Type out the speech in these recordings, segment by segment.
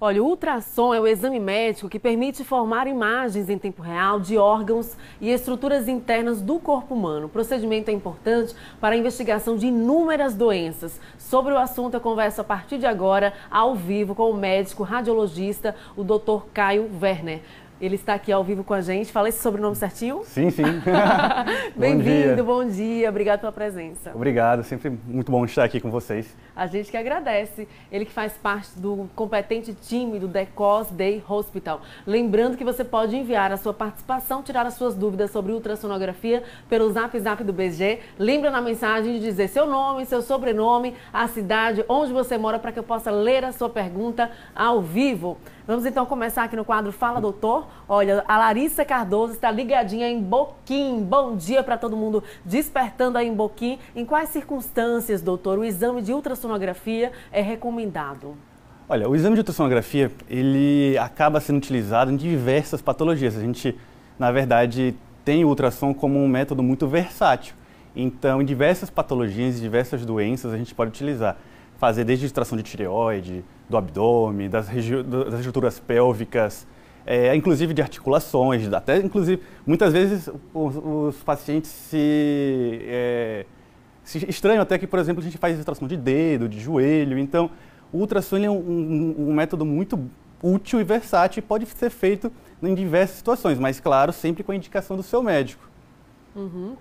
Olha, o ultrassom é o exame médico que permite formar imagens em tempo real de órgãos e estruturas internas do corpo humano. O procedimento é importante para a investigação de inúmeras doenças. Sobre o assunto, eu converso a partir de agora, ao vivo, com o médico radiologista, o Dr. Caio Werner. Ele está aqui ao vivo com a gente. Fala esse sobrenome certinho? Sim, sim. Bem-vindo, bom, bom, dia. Obrigado pela presença. Obrigado, sempre muito bom estar aqui com vocês. A gente que agradece. Ele que faz parte do competente time do Decos Day Hospital. Lembrando que você pode enviar a sua participação, tirar as suas dúvidas sobre ultrassonografia pelo Zap Zap do BG. Lembra na mensagem de dizer seu nome, seu sobrenome, a cidade, onde você mora, para que eu possa ler a sua pergunta ao vivo. Vamos então começar aqui no quadro Fala Doutor. Olha, a Larissa Cardoso está ligadinha em Boquim. Bom dia para todo mundo despertando aí em Boquim. Em quais circunstâncias, doutor, o exame de ultrassonografia é recomendado? Olha, o exame de ultrassonografia, ele acaba sendo utilizado em diversas patologias. A gente, na verdade, tem o ultrassom como um método muito versátil. Então, em diversas patologias, em diversas doenças, a gente pode utilizar. Fazer desde extração de tireoide, do abdômen, das, das estruturas pélvicas, é, inclusive de articulações, até inclusive muitas vezes os, os pacientes se, é, se, estranham até que, por exemplo, a gente faz extração de dedo, de joelho. Então, o ultrassom é um, um, um método muito útil e versátil e pode ser feito em diversas situações, mas claro, sempre com a indicação do seu médico. Uhum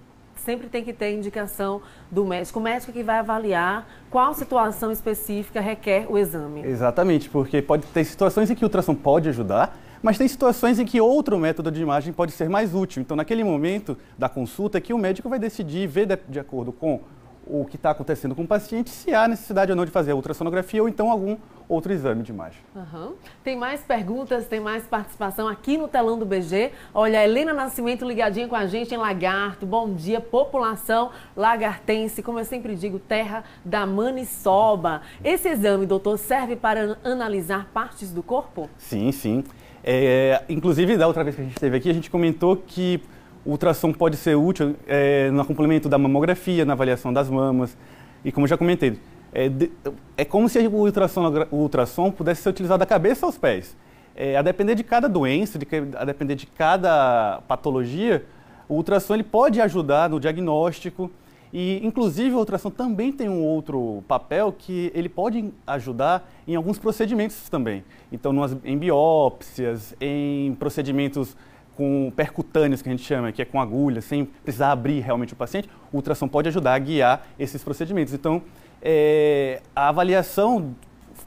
sempre tem que ter indicação do médico. O médico que vai avaliar qual situação específica requer o exame. Exatamente, porque pode ter situações em que o ultrassom pode ajudar, mas tem situações em que outro método de imagem pode ser mais útil. Então, naquele momento da consulta, é que o médico vai decidir, ver de, de acordo com o que está acontecendo com o paciente, se há necessidade ou não de fazer a ultrassonografia ou então algum outro exame de imagem. Uhum. Tem mais perguntas, tem mais participação aqui no telão do BG. Olha, Helena Nascimento ligadinha com a gente em Lagarto. Bom dia, população lagartense. Como eu sempre digo, terra da maniçoba. Esse exame, doutor, serve para analisar partes do corpo? Sim, sim. É, inclusive, da outra vez que a gente esteve aqui, a gente comentou que o ultrassom pode ser útil é, no complemento da mamografia, na avaliação das mamas. E como eu já comentei, é, de, é como se o ultrassom, o ultrassom, pudesse ser utilizado da cabeça aos pés. É, a depender de cada doença, de, a depender de cada patologia, o ultrassom ele pode ajudar no diagnóstico. E, inclusive, o ultrassom também tem um outro papel que ele pode ajudar em alguns procedimentos também. Então, em biópsias, em procedimentos com percutâneos, que a gente chama, que é com agulha, sem precisar abrir realmente o paciente, o ultrassom pode ajudar a guiar esses procedimentos. Então, é, a avaliação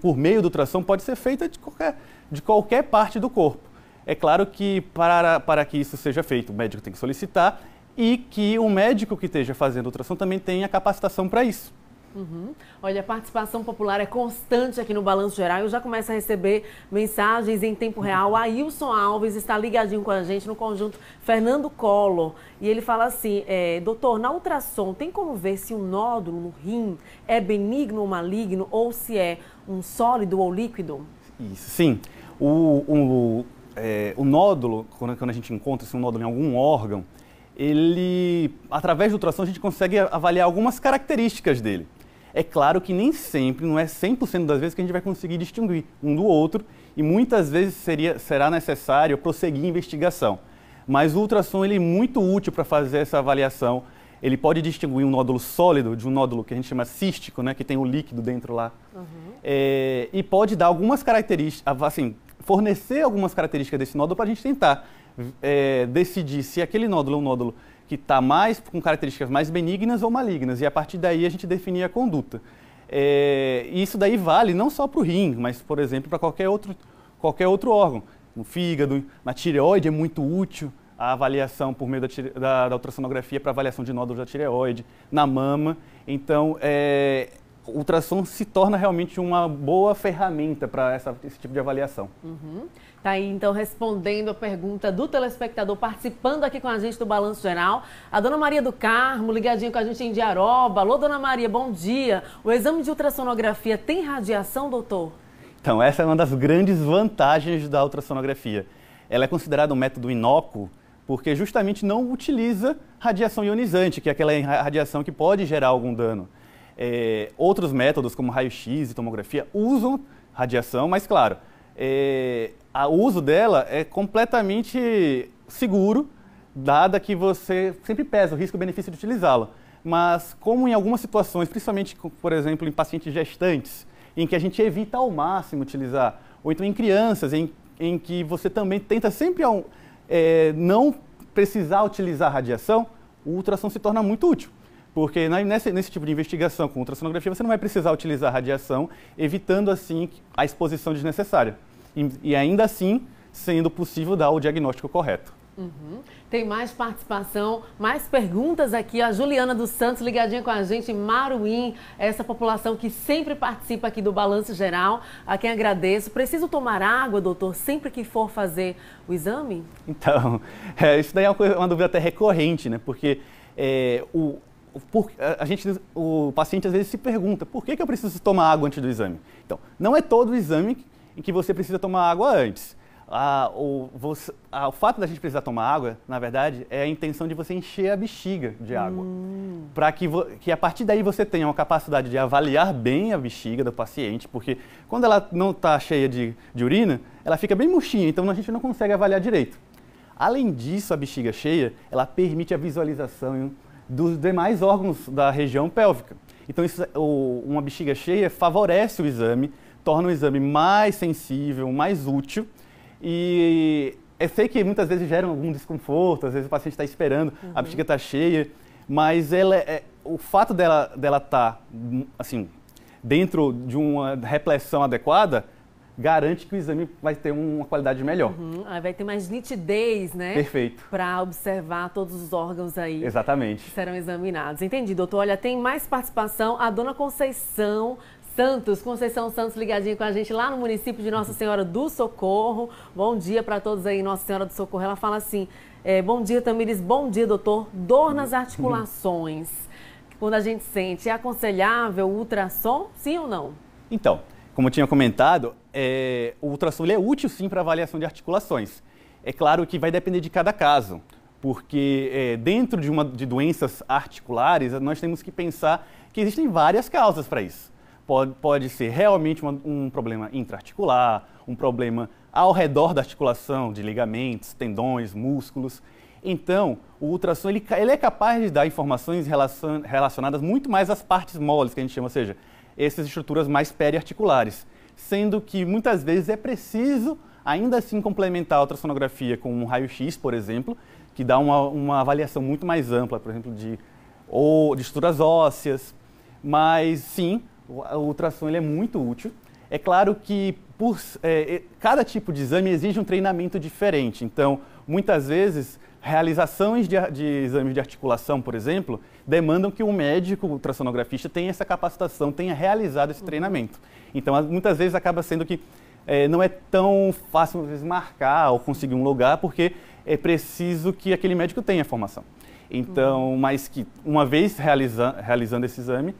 por meio do ultrassom pode ser feita de qualquer, de qualquer parte do corpo. É claro que para, para que isso seja feito, o médico tem que solicitar e que o médico que esteja fazendo ultrassom também tenha capacitação para isso. Uhum. Olha, a participação popular é constante aqui no Balanço Geral. Eu já começo a receber mensagens em tempo real. Uhum. Ailson Alves está ligadinho com a gente no conjunto Fernando Collor. E ele fala assim: é, doutor, na ultrassom tem como ver se um nódulo no rim é benigno ou maligno ou se é um sólido ou líquido? Isso, sim. O, o, é, o nódulo, quando a gente encontra se um nódulo em algum órgão, ele, através do ultrassom, a gente consegue avaliar algumas características dele. É claro que nem sempre, não é 100% das vezes que a gente vai conseguir distinguir um do outro e muitas vezes seria, será necessário prosseguir a investigação. Mas o ultrassom ele é muito útil para fazer essa avaliação. Ele pode distinguir um nódulo sólido de um nódulo que a gente chama cístico, né, que tem o um líquido dentro lá. Uhum. É, e pode dar algumas características, assim, fornecer algumas características desse nódulo para a gente tentar é, decidir se aquele nódulo é um nódulo que está mais com características mais benignas ou malignas, e a partir daí a gente definia a conduta. É, e isso daí vale não só para o rim, mas, por exemplo, para qualquer outro, qualquer outro órgão. No fígado, na tireoide é muito útil a avaliação por meio da, da, da ultrassonografia para avaliação de nódulos da tireoide, na mama. Então, é, ultrassom se torna realmente uma boa ferramenta para esse tipo de avaliação. Uhum. Tá aí, então, respondendo a pergunta do telespectador, participando aqui com a gente do Balanço Geral, a Dona Maria do Carmo, ligadinha com a gente em Diaroba. Alô, Dona Maria, bom dia. O exame de ultrassonografia tem radiação, doutor? Então, essa é uma das grandes vantagens da ultrassonografia. Ela é considerada um método inócuo porque justamente não utiliza radiação ionizante, que é aquela radiação que pode gerar algum dano. É, outros métodos, como raio-x e tomografia, usam radiação, mas claro, é, o uso dela é completamente seguro, dada que você sempre pesa o risco-benefício de utilizá-la. Mas como em algumas situações, principalmente, por exemplo, em pacientes gestantes, em que a gente evita ao máximo utilizar, ou então em crianças, em, em que você também tenta sempre é, não precisar utilizar radiação, o ultrassom se torna muito útil. Porque nesse, nesse, tipo de investigação com ultrassonografia, você não vai precisar utilizar radiação, evitando assim a exposição desnecessária. E, e ainda assim, sendo possível dar o diagnóstico correto. Uhum. Tem mais participação, mais perguntas aqui. A Juliana dos Santos ligadinha com a gente, Maruim, essa população que sempre participa aqui do Balanço Geral, a quem agradeço. Preciso tomar água, doutor, sempre que for fazer o exame? Então, é, isso daí é uma, coisa, uma dúvida até recorrente, né? Porque é, o, por, a gente, o paciente às vezes se pergunta, por que, que eu preciso tomar água antes do exame? Então, não é todo o exame em que você precisa tomar água antes. Ah, o, você, ah, o, fato da gente precisar tomar água, na verdade, é a intenção de você encher a bexiga de água. Hum. Para que, que a partir daí você tenha uma capacidade de avaliar bem a bexiga do paciente, porque quando ela não está cheia de, de urina, ela fica bem murchinha, então a gente não consegue avaliar direito. Além disso, a bexiga cheia, ela permite a visualização dos demais órgãos da região pélvica. Então, isso, é, o, uma bexiga cheia favorece o exame, torna o exame mais sensível, mais útil. E é sei que muitas vezes gera algum desconforto, às vezes o paciente está esperando, uhum. a bexiga está cheia, mas ela é, o fato dela estar dela tá, assim, dentro de uma repleção adequada garante que o exame vai ter uma qualidade melhor. Uhum. Aí ah, vai ter mais nitidez, né? Perfeito. Para observar todos os órgãos aí. Exatamente. Que serão examinados. Entendi, doutor. Olha, tem mais participação. A dona Conceição Santos, Conceição Santos ligadinha com a gente lá no município de Nossa Senhora do Socorro. Bom dia para todos aí, Nossa Senhora do Socorro. Ela fala assim: é, bom dia, Tamires. Bom dia, doutor. Dor nas articulações. Quando a gente sente, é aconselhável ultrassom? Sim ou não? Então, como eu tinha comentado, é, o ultrassom é útil sim para avaliação de articulações. É claro que vai depender de cada caso, porque é, dentro de, uma, de doenças articulares, nós temos que pensar que existem várias causas para isso. Pode, pode ser realmente uma, um problema intraarticular, um problema ao redor da articulação, de ligamentos, tendões, músculos. Então, o ultrassom ele, ele é capaz de dar informações relacionadas muito mais às partes moles, que a gente chama, ou seja, essas estruturas mais periarticulares, sendo que muitas vezes é preciso ainda assim complementar a ultrassonografia com um raio-x, por exemplo, que dá uma, uma avaliação muito mais ampla, por exemplo, de, ou, de estruturas ósseas. Mas sim, o ultrassom ele é muito útil. É claro que por, é, é, cada tipo de exame exige um treinamento diferente. Então, muitas vezes Realizações de, de, exames de articulação, por exemplo, demandam que o médico ultrassonografista tenha essa capacitação, tenha realizado esse uhum. treinamento. Então, muitas vezes acaba sendo que é, não é tão fácil, às vezes, marcar ou conseguir um lugar, porque é preciso que aquele médico tenha formação. Então, uhum. mas que uma vez realiza, realizando esse exame,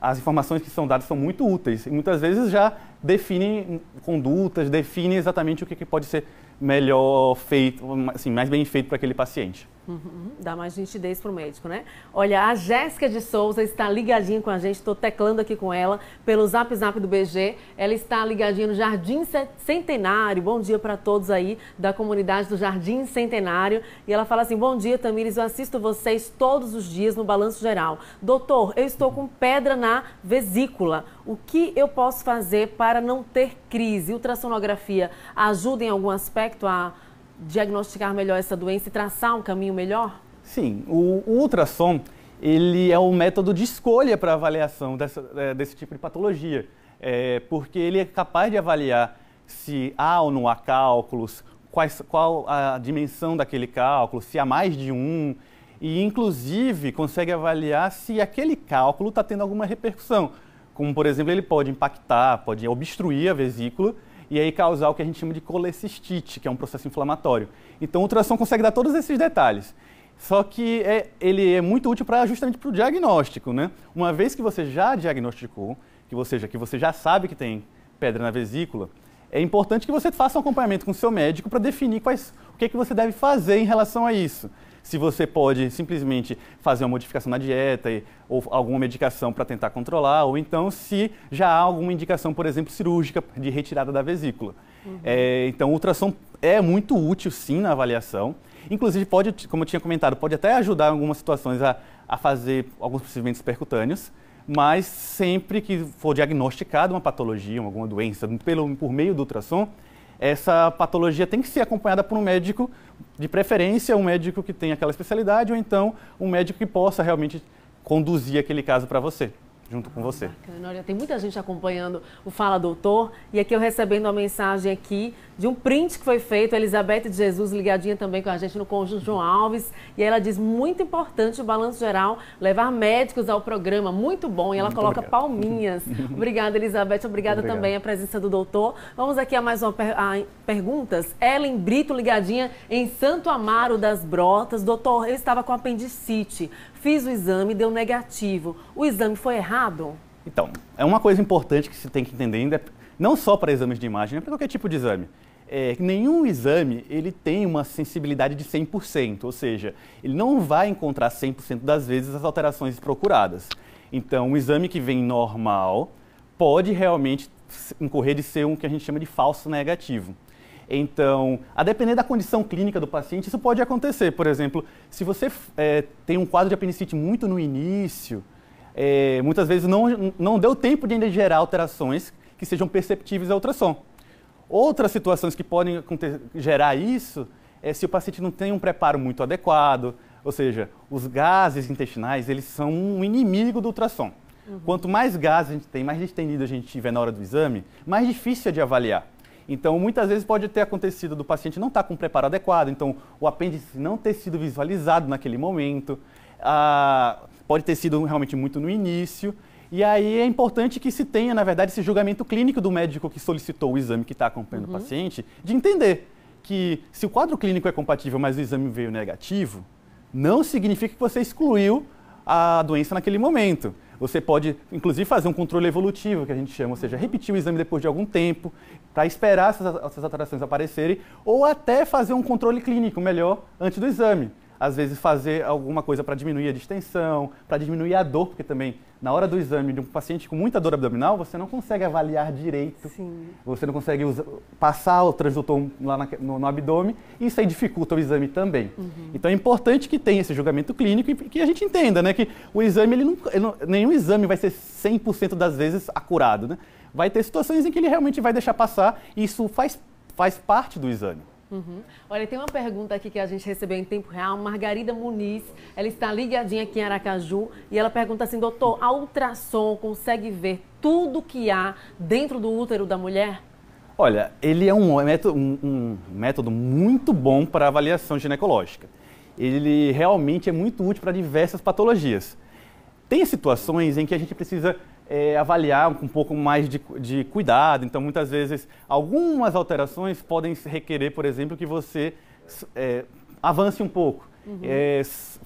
as informações que são dadas são muito úteis e muitas vezes já definem condutas, definem exatamente o que, que pode ser melhor feito, assim, mais bem feito para aquele paciente. Uhum, dá mais nitidez para o médico, né? Olha, a Jéssica de Souza está ligadinha com a gente, estou teclando aqui com ela pelo zap zap do BG. Ela está ligadinha no Jardim Centenário. Bom dia para todos aí da comunidade do Jardim Centenário. E ela fala assim: Bom dia, Tamires, eu assisto vocês todos os dias no Balanço Geral. Doutor, eu estou com pedra na vesícula. O que eu posso fazer para não ter crise? Ultrassonografia ajuda em algum aspecto a diagnosticar melhor essa doença e traçar um caminho melhor? Sim, o, o ultrassom ele é um método de escolha para avaliação dessa, é, desse tipo de patologia, é, porque ele é capaz de avaliar se há ou não há cálculos, quais, qual a dimensão daquele cálculo, se há mais de um, e inclusive consegue avaliar se aquele cálculo está tendo alguma repercussão. Como, por exemplo, ele pode impactar, pode obstruir a vesícula e aí causar o que a gente chama de colecistite, que é um processo inflamatório. Então o ultrassom consegue dar todos esses detalhes. Só que é, ele é muito útil para justamente para o diagnóstico, né? Uma vez que você já diagnosticou, que ou seja, que você já sabe que tem pedra na vesícula, é importante que você faça um acompanhamento com o seu médico para definir quais, o que, é que você deve fazer em relação a isso se você pode simplesmente fazer uma modificação na dieta e, ou alguma medicação para tentar controlar, ou então se já há alguma indicação, por exemplo, cirúrgica de retirada da vesícula. Uhum. É, então, o ultrassom é muito útil, sim, na avaliação. Inclusive, pode, como eu tinha comentado, pode até ajudar em algumas situações a, a fazer alguns procedimentos percutâneos, mas sempre que for diagnosticada uma patologia, alguma doença, pelo, por meio do ultrassom, essa patologia tem que ser acompanhada por um médico, de preferência um médico que tem aquela especialidade ou então um médico que possa realmente conduzir aquele caso para você junto com você. Bacana. Olha, tem muita gente acompanhando o Fala Doutor e aqui eu recebendo uma mensagem aqui de um print que foi feito, a Elizabeth de Jesus ligadinha também com a gente no Conjunto João Alves, e ela diz muito importante o balanço geral levar médicos ao programa, muito bom, e ela muito coloca obrigado. palminhas. obrigada, Elizabeth, obrigada obrigado. também a presença do doutor. Vamos aqui a mais uma per a perguntas. Ellen Brito ligadinha em Santo Amaro das Brotas. Doutor, eu estava com apendicite, fiz o exame, deu negativo. O exame foi errado? Então, é uma coisa importante que se tem que entender, não só para exames de imagem, é para qualquer tipo de exame. É, nenhum exame ele tem uma sensibilidade de 100%, ou seja, ele não vai encontrar 100% das vezes as alterações procuradas. Então, um exame que vem normal pode realmente incorrer de ser um que a gente chama de falso negativo. Então, a depender da condição clínica do paciente, isso pode acontecer. Por exemplo, se você é, tem um quadro de apendicite muito no início, é, muitas vezes não, não deu tempo de ainda gerar alterações que sejam perceptíveis ao ultrassom. Outras situações que podem gerar isso é se o paciente não tem um preparo muito adequado, ou seja, os gases intestinais eles são um inimigo do ultrassom. Uhum. Quanto mais gases a gente tem, mais distendido a gente tiver na hora do exame, mais difícil é de avaliar. Então, muitas vezes pode ter acontecido do paciente não estar tá com um preparo adequado, então o apêndice não ter sido visualizado naquele momento, ah, pode ter sido realmente muito no início. E aí é importante que se tenha, na verdade, esse julgamento clínico do médico que solicitou o exame que está acompanhando uhum. o paciente, de entender que se o quadro clínico é compatível, mas o exame veio negativo, não significa que você excluiu a doença naquele momento. Você pode, inclusive, fazer um controle evolutivo, que a gente chama, ou seja, uhum. repetir o exame depois de algum tempo, para esperar essas, essas alterações aparecerem, ou até fazer um controle clínico melhor antes do exame às vezes fazer alguma coisa para diminuir a distensão, para diminuir a dor, porque também na hora do exame de um paciente com muita dor abdominal, você não consegue avaliar direito, Sim. você não consegue usar, passar o transdutor lá na, no, no, abdômen, e isso aí dificulta o exame também. Uhum. Então é importante que tenha esse julgamento clínico e que a gente entenda né, que o exame, ele não, ele não nenhum exame vai ser 100% das vezes acurado. Né? Vai ter situações em que ele realmente vai deixar passar, e isso faz, faz parte do exame. Uhum. Olha, tem uma pergunta aqui que a gente recebeu em tempo real. Margarida Muniz, ela está ligadinha aqui em Aracaju e ela pergunta assim: doutor, a ultrassom consegue ver tudo que há dentro do útero da mulher? Olha, ele é um método, um, um método muito bom para avaliação ginecológica. Ele realmente é muito útil para diversas patologias. Tem situações em que a gente precisa é, avaliar com um pouco mais de, de cuidado. Então, muitas vezes, algumas alterações podem requerer, por exemplo, que você é, avance um pouco, uhum. é,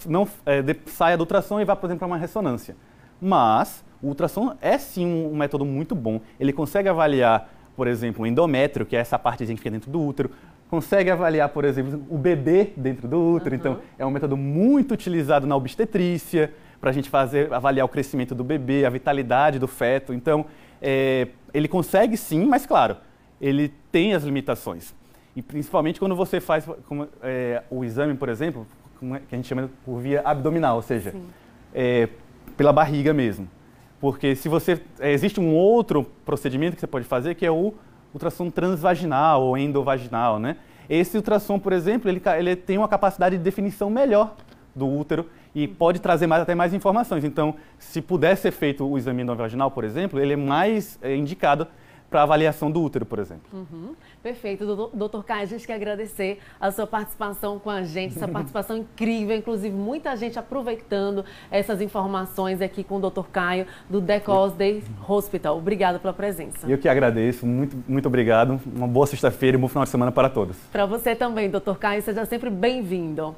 não é, de, saia do ultrassom e vá, por exemplo, para uma ressonância. Mas o ultrassom é sim um, um método muito bom. Ele consegue avaliar, por exemplo, o endométrio, que é essa parte que fica dentro do útero, consegue avaliar, por exemplo, o bebê dentro do útero. Uhum. Então, é um método muito utilizado na obstetrícia para a gente fazer, avaliar o crescimento do bebê, a vitalidade do feto. Então, é, ele consegue sim, mas claro, ele tem as limitações. E principalmente quando você faz como, é, o exame, por exemplo, é que a gente chama por via abdominal, ou seja, é, pela barriga mesmo. Porque se você. É, existe um outro procedimento que você pode fazer que é o ultrassom transvaginal ou endovaginal, né? Esse ultrassom, por exemplo, ele, ele tem uma capacidade de definição melhor do útero e pode trazer mais, até mais informações. Então, se puder ser feito o exame vaginal, por exemplo, ele é mais é, indicado para avaliação do útero, por exemplo. Uhum. Perfeito, doutor Caio, a gente quer agradecer a sua participação com a gente, essa participação incrível, inclusive muita gente aproveitando essas informações aqui com o doutor Caio do Decos Day Hospital. Obrigado pela presença. Eu que agradeço, muito, muito obrigado, uma boa sexta-feira e um bom final de semana para todos. Para você também, doutor Caio, seja sempre bem-vindo.